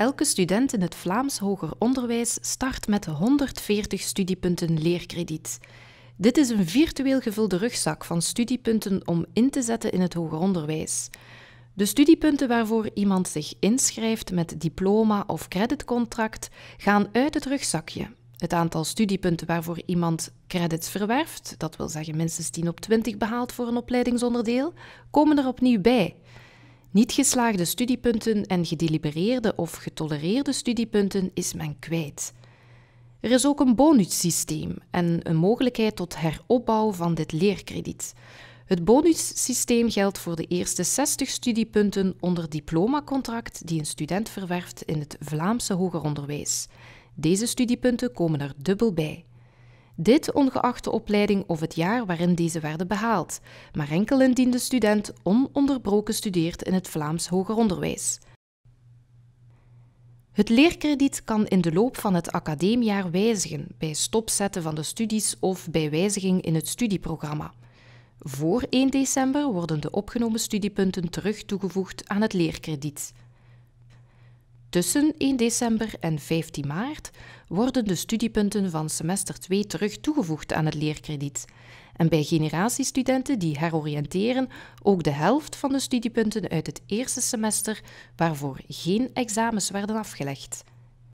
Elke student in het Vlaams hoger onderwijs start met 140 studiepunten leerkrediet. Dit is een virtueel gevulde rugzak van studiepunten om in te zetten in het hoger onderwijs. De studiepunten waarvoor iemand zich inschrijft met diploma of creditcontract gaan uit het rugzakje. Het aantal studiepunten waarvoor iemand credits verwerft, dat wil zeggen minstens 10 op 20 behaalt voor een opleidingsonderdeel, komen er opnieuw bij. Niet geslaagde studiepunten en gedelibereerde of getolereerde studiepunten is men kwijt. Er is ook een bonussysteem en een mogelijkheid tot heropbouw van dit leerkrediet. Het bonussysteem geldt voor de eerste 60 studiepunten onder diplomacontract die een student verwerft in het Vlaamse hoger onderwijs. Deze studiepunten komen er dubbel bij. Dit ongeacht de opleiding of het jaar waarin deze werden behaald, maar enkel indien de student ononderbroken studeert in het Vlaams hoger onderwijs. Het leerkrediet kan in de loop van het academiejaar wijzigen bij stopzetten van de studies of bij wijziging in het studieprogramma. Voor 1 december worden de opgenomen studiepunten terug toegevoegd aan het leerkrediet. Tussen 1 december en 15 maart worden de studiepunten van semester 2 terug toegevoegd aan het leerkrediet. En bij generatiestudenten die heroriënteren ook de helft van de studiepunten uit het eerste semester waarvoor geen examens werden afgelegd.